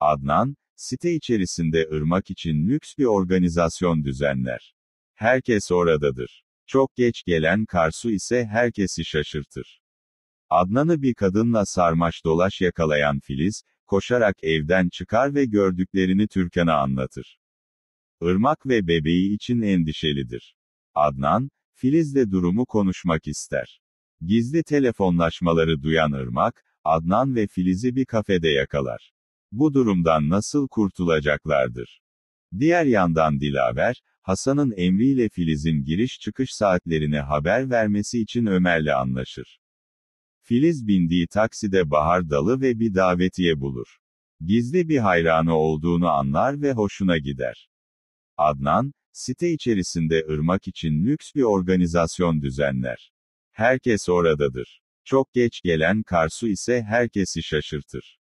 Adnan, site içerisinde ırmak için lüks bir organizasyon düzenler. Herkes oradadır. Çok geç gelen Karsu ise herkesi şaşırtır. Adnan'ı bir kadınla sarmaş dolaş yakalayan Filiz, koşarak evden çıkar ve gördüklerini Türkan'a anlatır. Irmak ve bebeği için endişelidir. Adnan, Filiz'le durumu konuşmak ister. Gizli telefonlaşmaları duyan Irmak, Adnan ve Filiz'i bir kafede yakalar bu durumdan nasıl kurtulacaklardır? Diğer yandan Dilaver, Hasan'ın emriyle Filiz'in giriş çıkış saatlerini haber vermesi için Ömer'le anlaşır. Filiz bindiği takside bahar dalı ve bir davetiye bulur. Gizli bir hayranı olduğunu anlar ve hoşuna gider. Adnan, site içerisinde ırmak için lüks bir organizasyon düzenler. Herkes oradadır. Çok geç gelen Karsu ise herkesi şaşırtır.